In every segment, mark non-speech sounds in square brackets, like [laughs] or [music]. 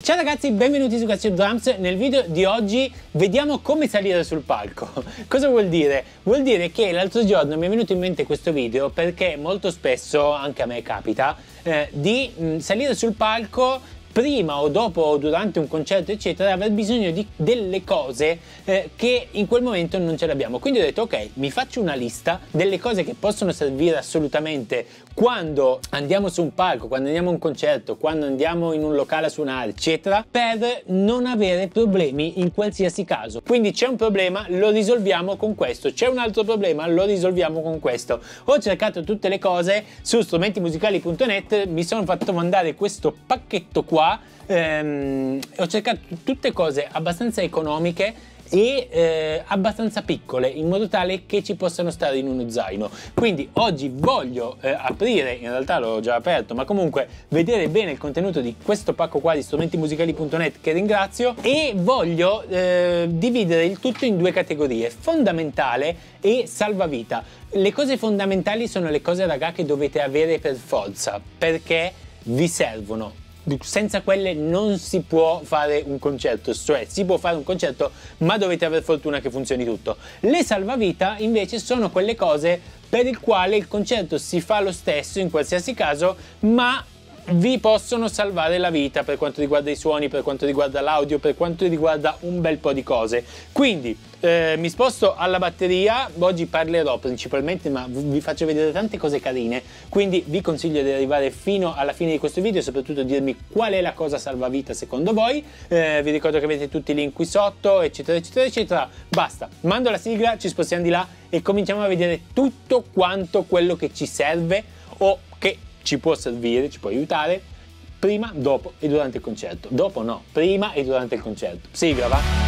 Ciao ragazzi, benvenuti su Cazzo Drums. Nel video di oggi vediamo come salire sul palco. [laughs] Cosa vuol dire? Vuol dire che l'altro giorno mi è venuto in mente questo video perché molto spesso, anche a me capita, eh, di mh, mm, salire sul palco prima o dopo o durante un concerto eccetera aver bisogno di delle cose eh, che in quel momento non ce l'abbiamo quindi ho detto ok mi faccio una lista delle cose che possono servire assolutamente quando andiamo su un palco, quando andiamo a un concerto, quando andiamo in un locale a suonare, eccetera, per non avere problemi in qualsiasi caso. Quindi c'è un problema, lo risolviamo con questo, c'è un altro problema, lo risolviamo con questo. Ho cercato tutte le cose su strumentimusicali.net, mi sono fatto mandare questo pacchetto qua, ehm, ho cercato tutte cose abbastanza economiche e eh, abbastanza piccole in modo tale che ci possano stare in uno zaino quindi oggi voglio eh, aprire in realtà l'ho già aperto ma comunque vedere bene il contenuto di questo pacco qua di strumentimusicali.net che ringrazio e voglio eh, dividere il tutto in due categorie fondamentale e salvavita le cose fondamentali sono le cose raga che dovete avere per forza perché vi servono senza quelle non si può fare un concerto, cioè si può fare un concerto ma dovete avere fortuna che funzioni tutto. Le salvavita invece sono quelle cose per le quali il concerto si fa lo stesso in qualsiasi caso ma vi possono salvare la vita per quanto riguarda i suoni, per quanto riguarda l'audio, per quanto riguarda un bel po' di cose. Quindi eh, mi sposto alla batteria, oggi parlerò principalmente, ma vi faccio vedere tante cose carine, quindi vi consiglio di arrivare fino alla fine di questo video e soprattutto dirmi qual è la cosa salvavita secondo voi. Eh, vi ricordo che avete tutti i link qui sotto, eccetera, eccetera, eccetera. Basta, mando la sigla, ci spostiamo di là e cominciamo a vedere tutto quanto quello che ci serve o ci può servire, ci può aiutare prima, dopo e durante il concerto. Dopo no, prima e durante il concerto. Sigla va?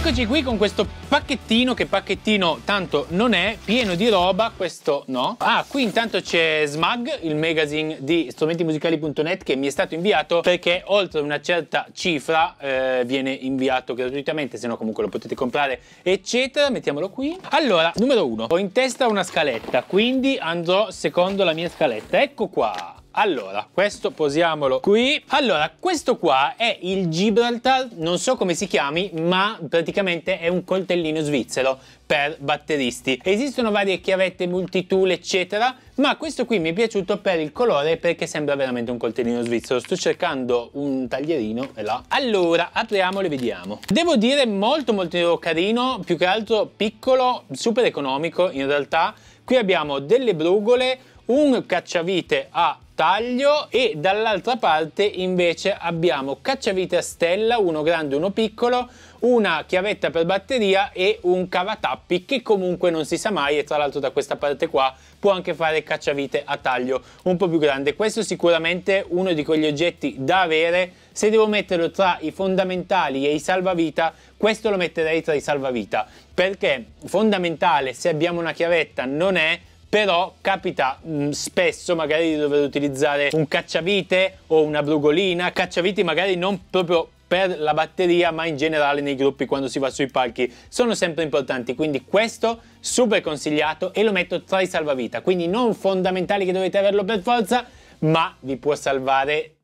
Eccoci qui con questo pacchettino, che pacchettino tanto non è, pieno di roba, questo no. Ah, qui intanto c'è Smug, il magazine di strumentimusicali.net che mi è stato inviato perché oltre una certa cifra eh, viene inviato gratuitamente, se no comunque lo potete comprare, eccetera. Mettiamolo qui. Allora, numero uno, ho in testa una scaletta, quindi andrò secondo la mia scaletta. Ecco qua. Allora, questo posiamolo qui. Allora, questo qua è il Gibraltar, non so come si chiami, ma praticamente è un coltellino svizzero per batteristi. Esistono varie chiavette multitool, eccetera, ma questo qui mi è piaciuto per il colore perché sembra veramente un coltellino svizzero. Sto cercando un taglierino e là. Allora, apriamolo e vediamo. Devo dire molto molto carino, più che altro piccolo, super economico in realtà. Qui abbiamo delle brugole, un cacciavite a taglio e dall'altra parte invece abbiamo cacciavite a stella, uno grande e uno piccolo, una chiavetta per batteria e un cavatappi che comunque non si sa mai e tra l'altro da questa parte qua può anche fare cacciavite a taglio un po' più grande. Questo è sicuramente uno di quegli oggetti da avere, se devo metterlo tra i fondamentali e i salvavita questo lo metterei tra i salvavita perché fondamentale se abbiamo una chiavetta non è però capita mh, mm, spesso magari di dover utilizzare un cacciavite o una brugolina, cacciaviti magari non proprio per la batteria ma in generale nei gruppi quando si va sui palchi sono sempre importanti quindi questo super consigliato e lo metto tra i salvavita quindi non fondamentali che dovete averlo per forza ma vi può salvare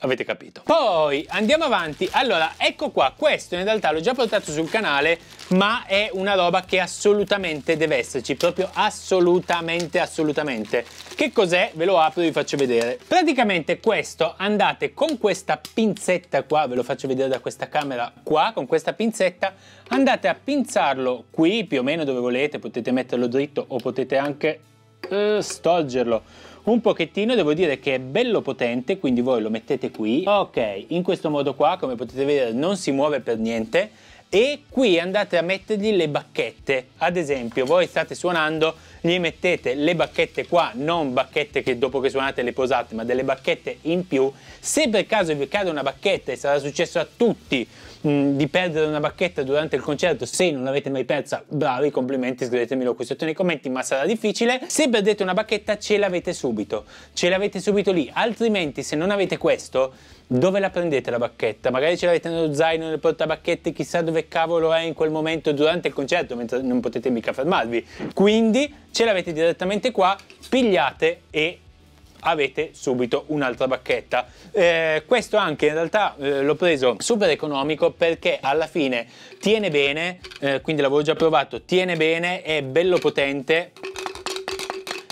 avete capito. Poi andiamo avanti, allora ecco qua, questo in realtà l'ho già portato sul canale ma è una roba che assolutamente deve esserci, proprio assolutamente assolutamente. Che cos'è? Ve lo apro e vi faccio vedere. Praticamente questo andate con questa pinzetta qua, ve lo faccio vedere da questa camera qua, con questa pinzetta andate a pinzarlo qui più o meno dove volete, potete metterlo dritto o potete anche eh, storgerlo un pochettino devo dire che è bello potente quindi voi lo mettete qui ok in questo modo qua come potete vedere non si muove per niente e qui andate a mettergli le bacchette ad esempio voi state suonando gli mettete le bacchette qua non bacchette che dopo che suonate le posate ma delle bacchette in più se per caso vi cade una bacchetta e sarà successo a tutti Mm, di perdere una bacchetta durante il concerto, se non l'avete mai persa, bravi, complimenti, scrivetemelo qui sotto nei commenti, ma sarà difficile. Se perdete una bacchetta ce l'avete subito, ce l'avete subito lì, altrimenti se non avete questo, dove la prendete la bacchetta? Magari ce l'avete nello zaino, nel portabacchette, chissà dove cavolo è in quel momento durante il concerto, mentre non potete mica fermarvi. Quindi ce l'avete direttamente qua, pigliate e avete subito un'altra bacchetta. Eh, questo anche in realtà eh, l'ho preso super economico perché alla fine tiene bene, eh, quindi l'avevo già provato, tiene bene, è bello potente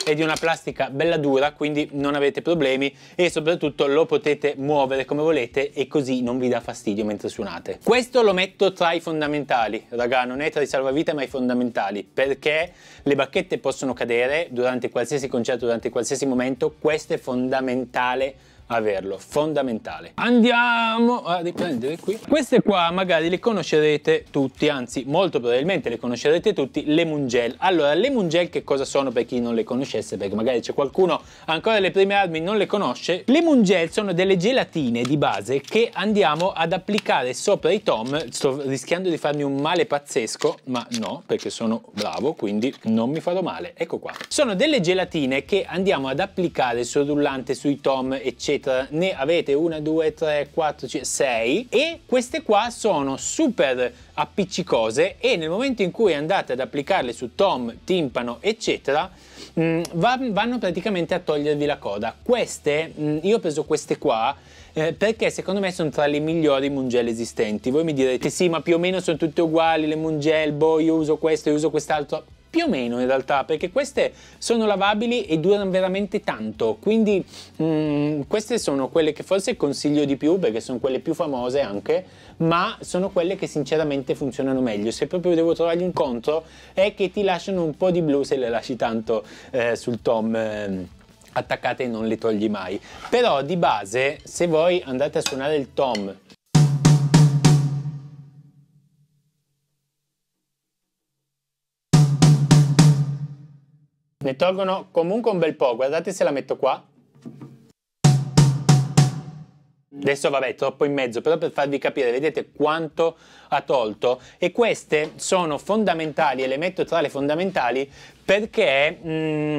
è di una plastica bella dura quindi non avete problemi e soprattutto lo potete muovere come volete e così non vi dà fastidio mentre suonate. Questo lo metto tra i fondamentali, raga non è tra i salvavita ma i fondamentali perché le bacchette possono cadere durante qualsiasi concerto, durante qualsiasi momento, questo è fondamentale averlo, fondamentale. Andiamo ah, a riprendere qui. Queste qua magari le conoscerete tutti, anzi molto probabilmente le conoscerete tutti, le mungel. Allora, le mungel che cosa sono per chi non le conoscesse? Perché magari c'è qualcuno ancora alle prime armi non le conosce. Le mungel sono delle gelatine di base che andiamo ad applicare sopra i tom. Sto rischiando di farmi un male pazzesco, ma no, perché sono bravo, quindi non mi farò male. Ecco qua. Sono delle gelatine che andiamo ad applicare sul rullante, sui tom, eccetera Switch ne avete una, due, tre, quattro, 5, 6 e queste qua sono super appiccicose e nel momento in cui andate ad applicarle su tom, timpano eccetera mh, mm, vanno praticamente a togliervi la coda queste, mh, mm, io ho preso queste qua eh, perché secondo me sono tra le migliori mungele esistenti voi mi direte sì ma più o meno sono tutte uguali le mungel, boh io uso questo, io uso quest'altro più o meno in realtà, perché queste sono lavabili e durano veramente tanto, quindi mh, mm, queste sono quelle che forse consiglio di più, perché sono quelle più famose anche, ma sono quelle che sinceramente funzionano meglio. Se proprio devo trovargli un contro è che ti lasciano un po' di blu se le lasci tanto eh, sul tom. Eh, attaccate e non le togli mai però di base se voi andate a suonare il tom Ne tolgono comunque un bel po', guardate se la metto qua. Adesso vabbè, troppo in mezzo, però per farvi capire, vedete quanto ha tolto. E queste sono fondamentali, e le metto tra le fondamentali, perché... Mm,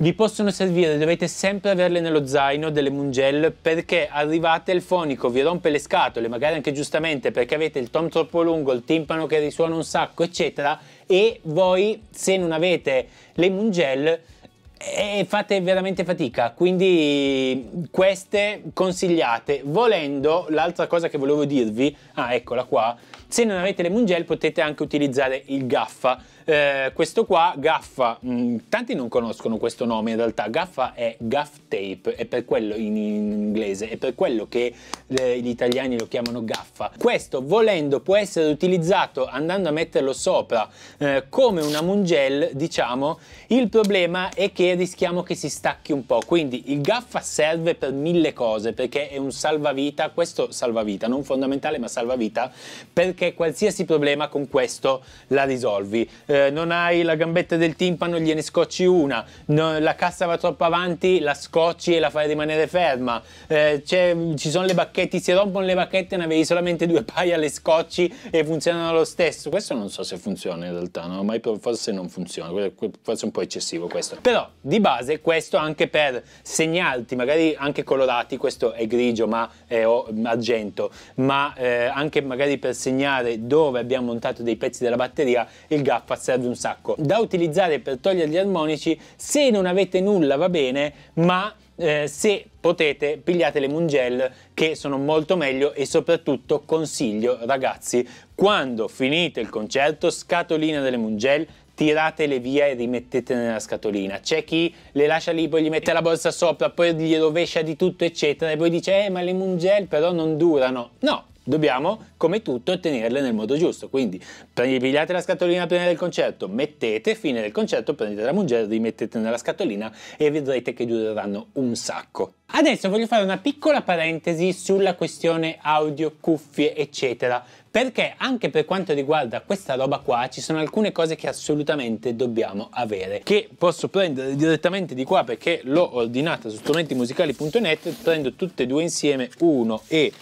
vi possono servire, dovete sempre averle nello zaino delle mungel perché arrivate il fonico, vi rompe le scatole, magari anche giustamente perché avete il tom troppo lungo, il timpano che risuona un sacco, eccetera e voi se non avete le Mungel e eh, fate veramente fatica quindi queste consigliate volendo l'altra cosa che volevo dirvi ah eccola qua se non avete le mungel potete anche utilizzare il gaffa. Eh, questo qua, gaffa, mh, mm, tanti non conoscono questo nome in realtà, gaffa è gaff tape, è per quello in inglese, è per quello che eh, gli italiani lo chiamano gaffa. Questo volendo può essere utilizzato andando a metterlo sopra eh, come una mungel, diciamo, il problema è che rischiamo che si stacchi un po', quindi il gaffa serve per mille cose perché è un salvavita, questo salvavita, non fondamentale ma salvavita, perché perché qualsiasi problema con questo la risolvi. Eh, non hai la gambetta del timpano, gliene scocci una, no, la cassa va troppo avanti, la scocci e la fai rimanere ferma, eh, ci sono le bacchette, se rompono le bacchette, ne avevi solamente due paia, le scocci e funzionano lo stesso. Questo non so se funziona in realtà, no? ma forse non funziona, forse è un po' eccessivo questo. Però di base questo anche per segnalti, magari anche colorati, questo è grigio ma è argento, ma eh, anche magari per segnalti sottolineare dove abbiamo montato dei pezzi della batteria il gaffa serve un sacco da utilizzare per togliere gli armonici se non avete nulla va bene ma eh, se potete pigliate le mungel che sono molto meglio e soprattutto consiglio ragazzi quando finite il concerto scatolina delle mungel tiratele via e rimettetele nella scatolina. C'è chi le lascia lì, poi gli mette la borsa sopra, poi gli rovescia di tutto, eccetera, e poi dice, eh, ma le mungel però non durano. No, Dobbiamo, come tutto, tenerle nel modo giusto. Quindi pigliate la scatolina prima del concerto, mettete, fine del concerto, prendete la mungere, li mettete nella scatolina e vedrete che dureranno un sacco. Adesso voglio fare una piccola parentesi sulla questione audio, cuffie, eccetera perché anche per quanto riguarda questa roba qua ci sono alcune cose che assolutamente dobbiamo avere che posso prendere direttamente di qua perché l'ho ordinata su strumentimusicali.net prendo tutte e due insieme uno e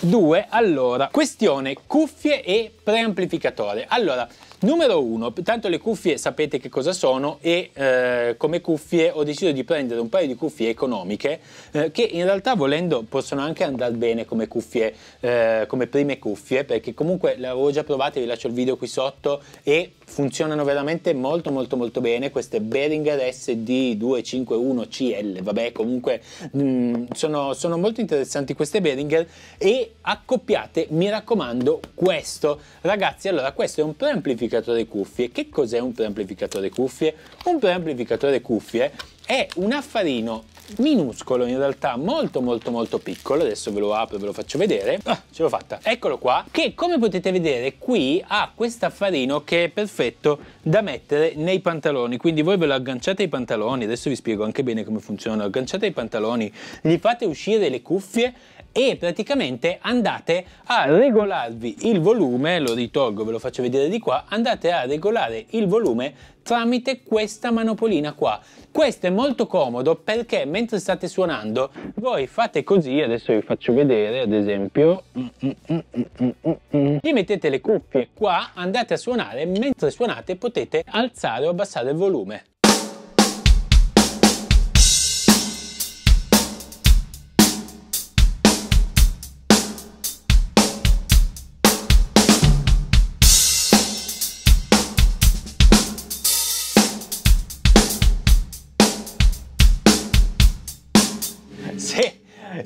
due allora questione cuffie e preamplificatore allora Numero uno, tanto le cuffie sapete che cosa sono e eh, come cuffie ho deciso di prendere un paio di cuffie economiche eh, che in realtà volendo possono anche andare bene come cuffie, eh, come prime cuffie perché comunque le avevo già provate, vi lascio il video qui sotto e funzionano veramente molto molto molto bene queste Behringer SD251CL, vabbè comunque mh, mm, sono, sono molto interessanti queste Behringer e accoppiate mi raccomando questo, ragazzi allora questo è un preamplificatore preamplificatore cuffie. Che cos'è un preamplificatore cuffie? Un preamplificatore cuffie è un affarino minuscolo in realtà molto molto molto piccolo adesso ve lo apro e ve lo faccio vedere ah, ce l'ho fatta eccolo qua che come potete vedere qui ha questo affarino che è perfetto da mettere nei pantaloni quindi voi ve lo agganciate ai pantaloni adesso vi spiego anche bene come funziona agganciate ai pantaloni gli fate uscire le cuffie e praticamente andate a regolarvi il volume, lo ritolgo, ve lo faccio vedere di qua, andate a regolare il volume tramite questa manopolina qua. Questo è molto comodo perché mentre state suonando voi fate così, adesso vi faccio vedere ad esempio, vi mm, mm, mm, mettete le cuffie qua, andate a suonare, mentre suonate potete alzare o abbassare il volume.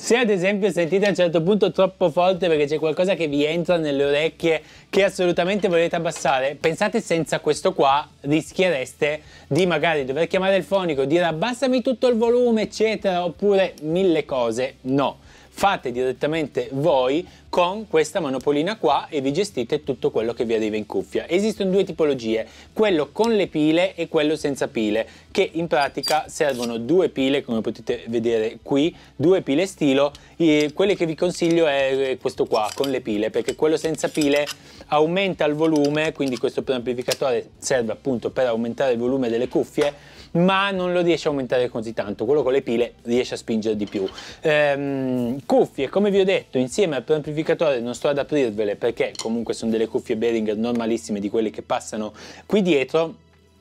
Se ad esempio sentite a un certo punto troppo forte perché c'è qualcosa che vi entra nelle orecchie che assolutamente volete abbassare, pensate senza questo qua rischiereste di magari dover chiamare il fonico, dire abbassami tutto il volume, eccetera, oppure mille cose. No, fate direttamente voi con questa manopolina qua e vi gestite tutto quello che vi arriva in cuffia. Esistono due tipologie, quello con le pile e quello senza pile, che in pratica servono due pile, come potete vedere qui, due pile stilo, quelle che vi consiglio è eh, questo qua, con le pile, perché quello senza pile aumenta il volume, quindi questo preamplificatore serve appunto per aumentare il volume delle cuffie, ma non lo riesce a aumentare così tanto, quello con le pile riesce a spingere di più. Ehm, cuffie, come vi ho detto, insieme al preamplificatore non sto ad aprirvele perché comunque sono delle cuffie Behringer normalissime di quelle che passano qui dietro,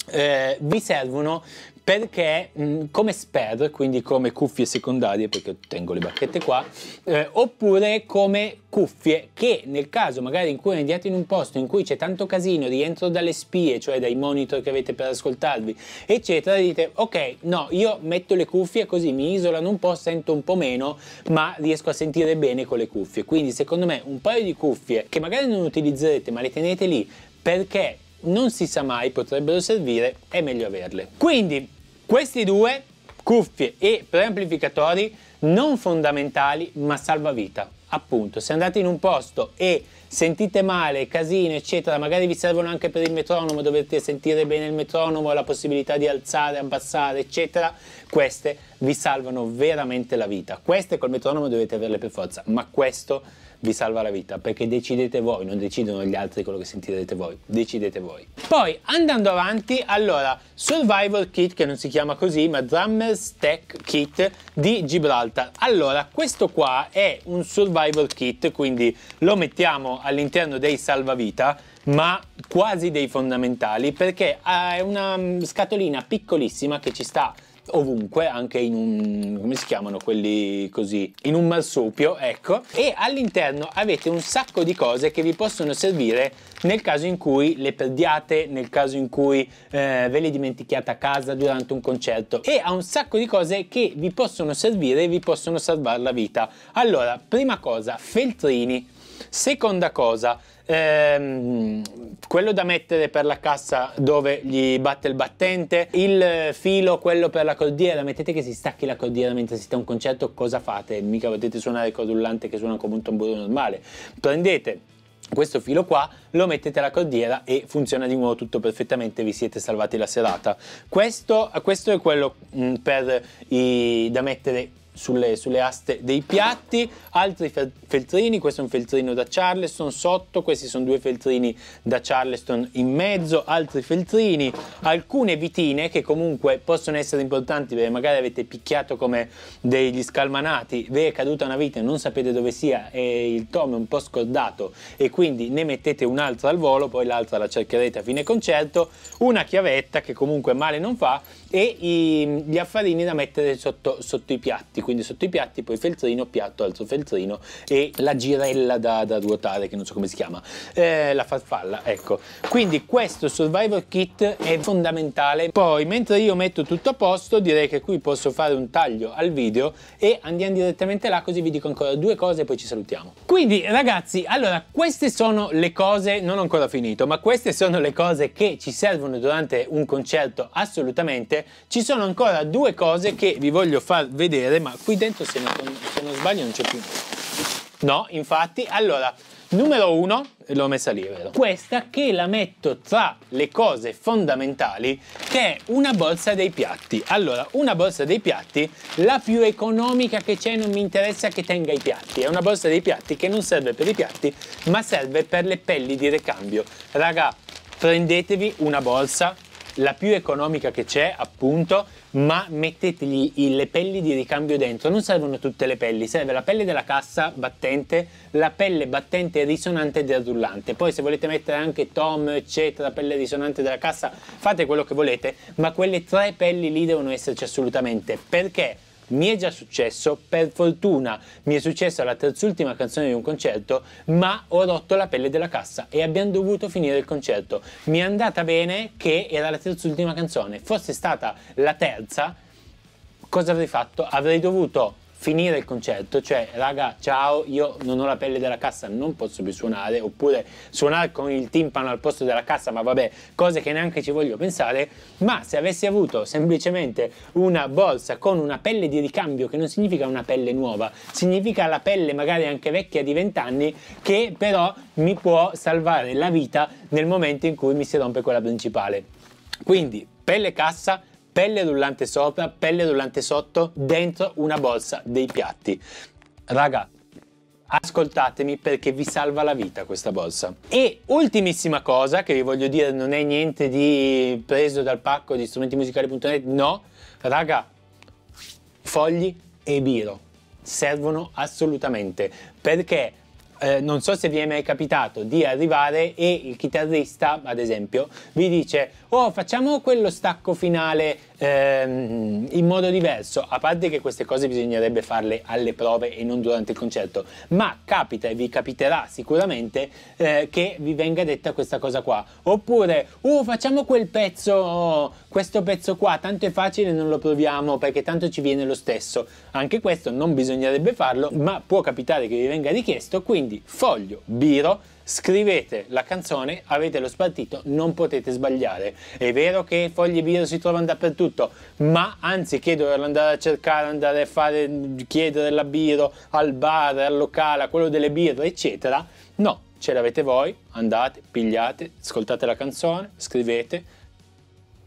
eh, vi servono perché mm, come spare, quindi come cuffie secondarie, perché tengo le bacchette qua, eh, oppure come cuffie che nel caso magari in cui andiate in un posto in cui c'è tanto casino, rientro dalle spie, cioè dai monitor che avete per ascoltarvi, eccetera, dite ok, no, io metto le cuffie così mi isolano un po', sento un po' meno, ma riesco a sentire bene con le cuffie. Quindi secondo me un paio di cuffie che magari non utilizzerete, ma le tenete lì perché non si sa mai, potrebbero servire, è meglio averle. Quindi questi due, cuffie e preamplificatori, non fondamentali ma salvavita. Appunto, se andate in un posto e sentite male, casino, eccetera, magari vi servono anche per il metronomo, dovete sentire bene il metronomo, la possibilità di alzare, abbassare, eccetera, queste vi salvano veramente la vita. Queste col metronomo dovete averle per forza, ma questo vi salva la vita, perché decidete voi, non decidono gli altri quello che sentirete voi, decidete voi. Poi, andando avanti, allora, Survival Kit, che non si chiama così, ma Drummer's Tech Kit di Gibraltar. Allora, questo qua è un Survival Kit, quindi lo mettiamo all'interno dei salvavita, ma quasi dei fondamentali, perché eh, è una mm, scatolina piccolissima che ci sta ovunque, anche in un, come si chiamano quelli così, in un marsupio, ecco, e all'interno avete un sacco di cose che vi possono servire nel caso in cui le perdiate, nel caso in cui eh, ve le dimentichiate a casa durante un concerto e ha un sacco di cose che vi possono servire e vi possono salvare la vita. Allora, prima cosa, feltrini Seconda cosa, ehm, quello da mettere per la cassa dove gli batte il battente, il filo, quello per la cordiera, mettete che si stacchi la cordiera mentre siete a un concerto, cosa fate? Mica potete suonare il codullante che suona come un tamburo normale. Prendete questo filo qua lo mettete alla cordiera e funziona di nuovo tutto perfettamente vi siete salvati la serata questo, questo è quello mh, mm, per i, da mettere sulle, sulle, aste dei piatti, altri feltrini, questo è un feltrino da Charleston sotto, questi sono due feltrini da Charleston in mezzo, altri feltrini, alcune vitine che comunque possono essere importanti perché magari avete picchiato come degli scalmanati, vi è caduta una vite, non sapete dove sia e il tom è un po' scordato e quindi ne mettete un'altra al volo, poi l'altra la cercherete a fine concerto, una chiavetta che comunque male non fa e i, gli affarini da mettere sotto, sotto, i piatti, quindi sotto i piatti poi feltrino, piatto, altro feltrino e la girella da, da ruotare che non so come si chiama, eh, la farfalla, ecco. Quindi questo Survivor Kit è fondamentale, poi mentre io metto tutto a posto direi che qui posso fare un taglio al video e andiamo direttamente là così vi dico ancora due cose e poi ci salutiamo. Quindi ragazzi, allora queste sono le cose, non ho ancora finito, ma queste sono le cose che ci servono durante un concerto assolutamente ci sono ancora due cose che vi voglio far vedere, ma qui dentro se non, se non sbaglio non c'è più No, infatti, allora, numero uno, l'ho messa lì, vero? Questa che la metto tra le cose fondamentali, che è una borsa dei piatti. Allora, una borsa dei piatti, la più economica che c'è, non mi interessa che tenga i piatti. È una borsa dei piatti che non serve per i piatti, ma serve per le pelli di recambio. Raga, prendetevi una borsa la più economica che c'è, appunto, ma mettetegli le pelli di ricambio dentro. Non servono tutte le pelli, serve la pelle della cassa battente, la pelle battente risonante del rullante. Poi se volete mettere anche tom, eccetera, pelle risonante della cassa, fate quello che volete, ma quelle tre pelli lì devono esserci assolutamente. Perché? Mi è già successo, per fortuna mi è successo alla terz'ultima canzone di un concerto, ma ho rotto la pelle della cassa e abbiamo dovuto finire il concerto. Mi è andata bene che era la terz'ultima canzone, fosse stata la terza, cosa avrei fatto? Avrei dovuto finire il concerto, cioè raga ciao io non ho la pelle della cassa, non posso più suonare, oppure suonare con il timpano al posto della cassa, ma vabbè, cose che neanche ci voglio pensare, ma se avessi avuto semplicemente una borsa con una pelle di ricambio, che non significa una pelle nuova, significa la pelle magari anche vecchia di 20 anni, che però mi può salvare la vita nel momento in cui mi si rompe quella principale. Quindi pelle cassa pelle rullante sopra, pelle rullante sotto, dentro una borsa dei piatti. Raga, ascoltatemi perché vi salva la vita questa borsa. E ultimissima cosa che vi voglio dire, non è niente di preso dal pacco di strumentimusicali.net, no, raga, fogli e biro servono assolutamente perché eh, non so se vi è mai capitato di arrivare e il chitarrista, ad esempio, vi dice oh facciamo quello stacco finale ehm, in modo diverso, a parte che queste cose bisognerebbe farle alle prove e non durante il concerto, ma capita e vi capiterà sicuramente eh, che vi venga detta questa cosa qua. Oppure, uh, facciamo quel pezzo, questo pezzo qua, tanto è facile, non lo proviamo perché tanto ci viene lo stesso. Anche questo non bisognerebbe farlo, ma può capitare che vi venga richiesto, quindi foglio, biro, Scrivete la canzone, avete lo spartito, non potete sbagliare. È vero che i fogli video si trovano dappertutto, ma anziché doverlo andare a cercare, andare a fare, chiedere la birra al bar, al locale, a quello delle birre, eccetera, no, ce l'avete voi, andate, pigliate, ascoltate la canzone, scrivete,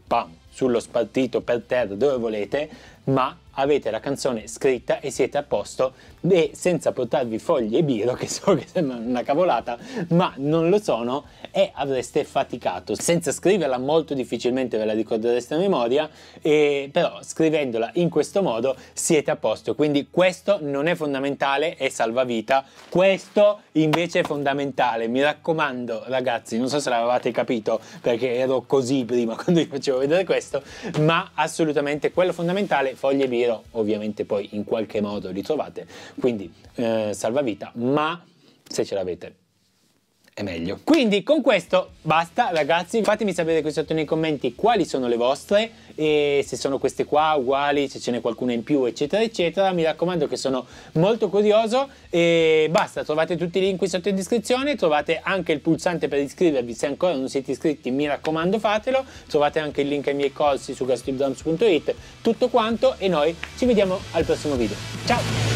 pam, sullo spartito per terra dove volete, ma avete la canzone scritta e siete a posto e senza portarvi fogli e biro [laughs] che so che sembra una cavolata ma non lo sono e avreste faticato senza scriverla molto difficilmente ve la ricordereste a memoria e però scrivendola in questo modo siete a posto quindi questo non è fondamentale e salvavita questo invece è fondamentale mi raccomando ragazzi non so se l'avevate capito perché ero così prima [laughs] quando vi facevo vedere questo ma assolutamente quello fondamentale fogli e biro tiro, ovviamente poi in qualche modo li trovate, quindi eh, salvavita, ma se ce l'avete è meglio. Quindi con questo basta ragazzi, fatemi sapere qui sotto nei commenti quali sono le vostre e se sono queste qua uguali, se ce n'è qualcuna in più eccetera eccetera, mi raccomando che sono molto curioso e basta, trovate tutti i link qui sotto in descrizione, trovate anche il pulsante per iscrivervi se ancora non siete iscritti mi raccomando fatelo, trovate anche il link ai miei corsi su gastribdrums.it, tutto quanto e noi ci vediamo al prossimo video. Ciao!